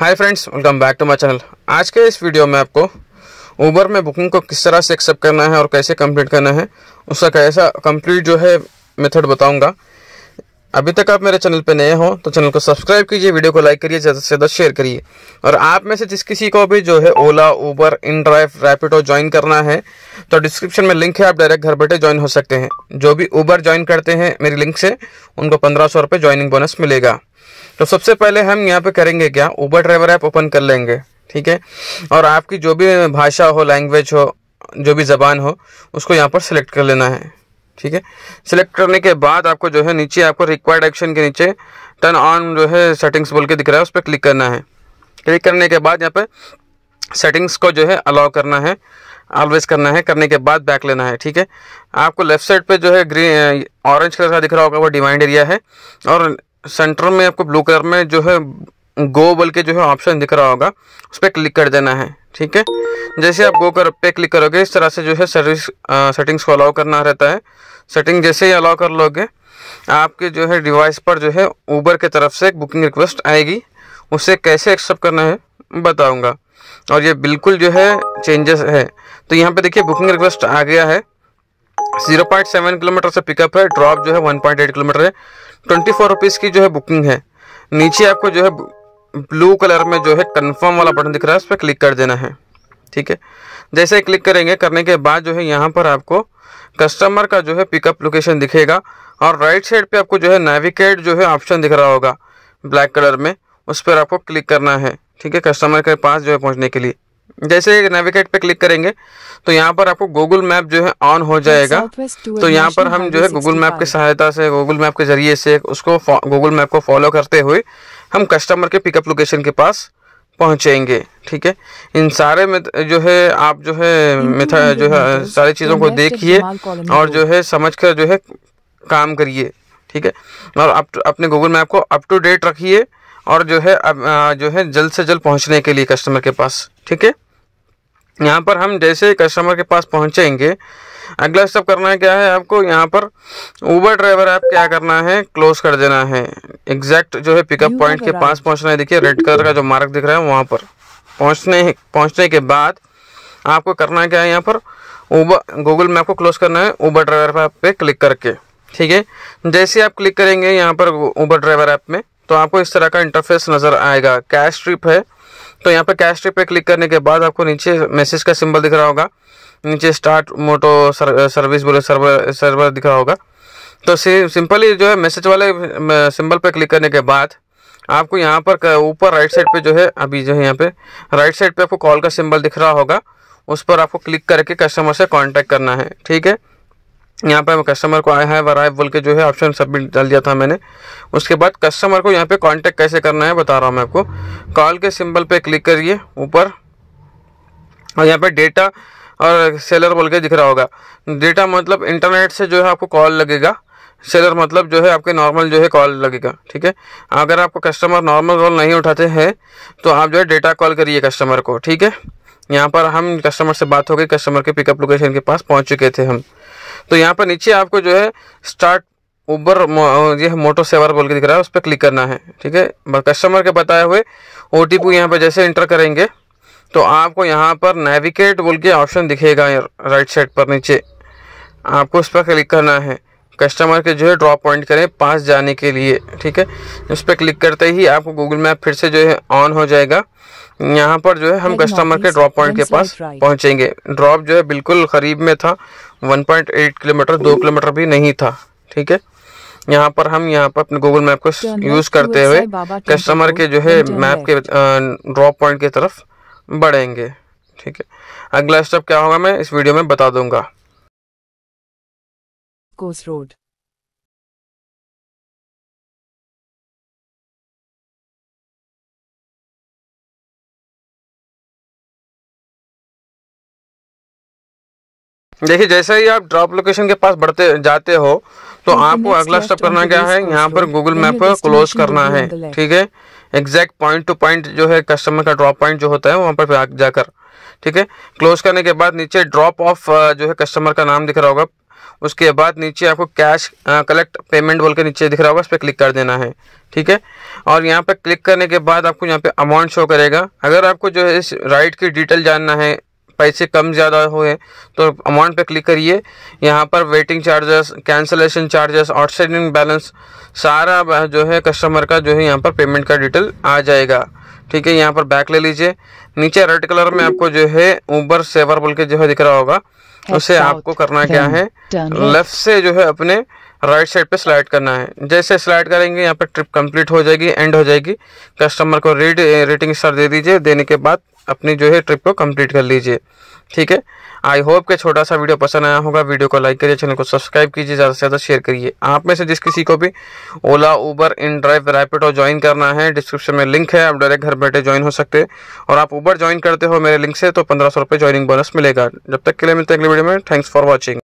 hi friends welcome back to my channel आज के इस वीडियो में आपको ऊबर में बुकिंग को किस तरह से एक्सेप्ट करना है और कैसे कंप्लीट करना है उसका कैसा कंप्लीट जो है मेथड बताऊंगा अभी तक आप मेरे चैनल पर नए हो तो चैनल को सब्सक्राइब कीजिए वीडियो को लाइक करिए ज़्यादा से ज़्यादा शेयर करिए और आप में से जिस किसी को भी जो है Ola Uber InDrive Rapido join करना है तो डिस्क्रिप्शन में लिंक है आप डायरेक्ट घर बैठे ज्वाइन हो सकते हैं जो भी ऊबर ज्वाइन करते हैं मेरी लिंक से उनको पंद्रह सौ रुपये ज्वाइनिंग बोनस मिलेगा तो सबसे पहले हम यहाँ पे करेंगे क्या ऊबर ड्राइवर ऐप ओपन कर लेंगे ठीक है और आपकी जो भी भाषा हो लैंग्वेज हो जो भी ज़बान हो उसको यहाँ पर सिलेक्ट कर लेना है ठीक है सिलेक्ट करने के बाद आपको जो है नीचे आपको रिक्वायर्ड एक्शन के नीचे टर्न ऑन जो है सेटिंग्स बोल के दिख रहा है उस पर क्लिक करना है क्लिक करने के बाद यहाँ पर सेटिंग्स को जो है अलाउ करना है ऑलवेज करना है करने के बाद बैक लेना है ठीक है आपको लेफ्ट साइड पे जो है ग्रीन ऑरेंज कलर का दिख रहा होगा वो डिमांड एरिया है और सेंटर में आपको ब्लू कलर में जो है गो बोल के जो है ऑप्शन दिख रहा होगा उस पर क्लिक कर देना है ठीक है जैसे आप गो कर पे क्लिक करोगे इस तरह से जो है सर्विस सेटिंग्स को अलाउ करना रहता है सेटिंग जैसे ही अलाउ कर लोगे आपके जो है डिवाइस पर जो है ऊबर की तरफ से एक बुकिंग रिक्वेस्ट आएगी उसे कैसे एक्सेप्ट करना है बताऊँगा और ये बिल्कुल जो है चेंजेस है तो यहाँ पर देखिए बुकिंग रिक्वेस्ट आ गया है जीरो पॉइंट सेवन किलोमीटर से पिकअप है ड्रॉप जो है वन पॉइंट एट किलोमीटर है ट्वेंटी फोर रुपीज़ की जो है बुकिंग है नीचे आपको जो है ब्लू कलर में जो है कन्फर्म वाला बटन दिख रहा है उस पर क्लिक कर देना है ठीक है जैसे क्लिक करेंगे करने के बाद जो है यहाँ पर आपको कस्टमर का जो है पिकअप लोकेशन दिखेगा और राइट साइड पे आपको जो है नेविगेट जो है ऑप्शन दिख रहा होगा ब्लैक कलर में उस पर आपको क्लिक करना है ठीक है कस्टमर के पास जो है पहुँचने के लिए जैसे नेविगेट पे क्लिक करेंगे तो यहाँ पर आपको गूगल मैप जो है ऑन हो जाएगा तो यहाँ पर हम जो है गूगल मैप की सहायता से गूगल मैप के जरिए से उसको गूगल मैप को फॉलो करते हुए हम कस्टमर के पिकअप लोकेशन के पास पहुँचेंगे ठीक है इन सारे में जो है आप जो है मेथड जो है सारी चीज़ों को देखिए और जो है समझ कर जो है काम करिए ठीक है और आप तो- अपने गूगल मैप को अप टू डेट रखिए और जो है जो है जल्द से जल्द पहुंचने के लिए कस्टमर के पास ठीक है यहाँ पर हम जैसे कस्टमर के पास पहुँचेंगे अगला स्टेप करना क्या है आपको यहाँ पर ऊबर ड्राइवर ऐप क्या करना है क्लोज कर देना है एग्जैक्ट जो है पिकअप पॉइंट के पास पहुँचना है देखिए रेड कलर का जो मार्क दिख रहा है वहाँ पर पहुँचने पहुँचने के बाद आपको करना क्या है यहाँ पर ऊबर गूगल मैप को क्लोज करना है ऊबर ड्राइवर ऐप पर क्लिक करके ठीक है जैसे आप क्लिक करेंगे यहाँ पर ऊबर ड्राइवर ऐप में तो आपको इस तरह का इंटरफेस नज़र आएगा कैश ट्रिप है तो यहाँ पे कैश ट्रिप पे क्लिक करने के बाद आपको नीचे मैसेज का सिंबल दिख रहा होगा नीचे स्टार्ट मोटो सर, सर्विस बोले सर्वर सर्वर दिख रहा होगा तो सिंपली जो है मैसेज वाले सिंबल पे क्लिक करने के बाद आपको यहाँ पर ऊपर राइट साइड पे जो है अभी जो है यहाँ पे राइट साइड पे आपको कॉल का सिंबल दिख रहा होगा उस पर आपको क्लिक करके कस्टमर से कांटेक्ट करना है ठीक है यहाँ पर कस्टमर को आया है वराइव बोल के जो है ऑप्शन सबमिट डाल दिया था मैंने उसके बाद कस्टमर को यहाँ पे कांटेक्ट कैसे करना है बता रहा हूँ मैं आपको कॉल के सिंबल पे क्लिक करिए ऊपर और यहाँ पे डेटा और सेलर बोल के दिख रहा होगा डेटा मतलब इंटरनेट से जो है आपको कॉल लगेगा सेलर मतलब जो है आपके नॉर्मल जो है कॉल लगेगा ठीक है अगर आपको कस्टमर नॉर्मल कॉल नहीं उठाते हैं तो आप जो है डेटा कॉल करिए कस्टमर को ठीक है यहाँ पर हम कस्टमर से बात हो गई कस्टमर के पिकअप लोकेशन के पास पहुँच चुके थे हम तो यहाँ पर नीचे आपको जो है स्टार्ट ऊबर ये मोटो सेवर बोल के दिख रहा है उस पर क्लिक करना है ठीक है कस्टमर के बताए हुए ओ टी पी यहाँ पर जैसे इंटर करेंगे तो आपको यहाँ पर नेविगेट बोल के ऑप्शन दिखेगा राइट साइड पर नीचे आपको उस पर क्लिक करना है कस्टमर के जो है ड्रॉप पॉइंट करें पास जाने के लिए ठीक है उस पर क्लिक करते ही आपको गूगल मैप फिर से जो है ऑन हो जाएगा यहाँ पर जो है हम कस्टमर के ड्रॉप पॉइंट के पास पहुँचेंगे ड्रॉप जो है बिल्कुल करीब में था 1.8 किलोमीटर दो किलोमीटर भी नहीं था ठीक है यहाँ पर हम यहाँ पर अपने गूगल मैप को यूज़ करते हुए कस्टमर के जो है मैप के ड्रॉप पॉइंट की तरफ बढ़ेंगे ठीक है अगला स्टेप क्या होगा मैं इस वीडियो में बता दूंगा कोस रोड देखिए जैसे ही आप ड्रॉप लोकेशन के पास बढ़ते जाते हो तो, तो आपको अगला स्टेप करना क्या है यहाँ पर गूगल मैप क्लोज करना है ठीक है एग्जैक्ट पॉइंट टू पॉइंट जो है कस्टमर का ड्रॉप पॉइंट जो होता है वहाँ पर जाकर ठीक है क्लोज करने के बाद नीचे ड्रॉप ऑफ जो है कस्टमर का नाम दिख रहा होगा उसके बाद नीचे आपको कैश कलेक्ट पेमेंट बोल के नीचे दिख रहा होगा उस पर क्लिक कर देना है ठीक है और यहाँ पर क्लिक करने के बाद आपको यहाँ पे अमाउंट शो करेगा अगर आपको जो है इस राइड की डिटेल जानना है पैसे कम ज़्यादा हुए तो अमाउंट पे क्लिक करिए यहाँ पर waiting charges cancellation charges outstanding balance सारा जो है कस्टमर का जो है यहाँ पर पेमेंट का डिटेल आ जाएगा ठीक है यहाँ पर बैक ले लीजिए नीचे रेड कलर में आपको जो है ऊबर सेवर बोल के जो है दिख रहा होगा उसे आपको करना क्या है लेफ्ट से जो है अपने राइट साइड पे स्लाइड करना है जैसे स्लाइड करेंगे यहाँ पर ट्रिप कंप्लीट हो जाएगी एंड हो जाएगी कस्टमर को रेड रेटिंग स्टार दे दीजिए देने के बाद अपनी जो है ट्रिप को कंप्लीट कर लीजिए ठीक है आई होप के छोटा सा वीडियो पसंद आया होगा वीडियो को लाइक करिए चैनल को सब्सक्राइब कीजिए ज़्यादा से ज़्यादा शेयर करिए आप में से जिस किसी को भी Ola Uber InDrive Rapido join करना है डिस्क्रिप्शन में लिंक है आप डायरेक्ट घर बैठे ज्वाइन हो सकते हैं और आप ऊबर ज्वाइन करते हो मेरे लिंक से तो पंद्रह सौ रुपये ज्वाइनिंग बोनस मिलेगा जब तक के लिए मिलते हैं अगले वीडियो में थैंक्स फॉर वॉचिंग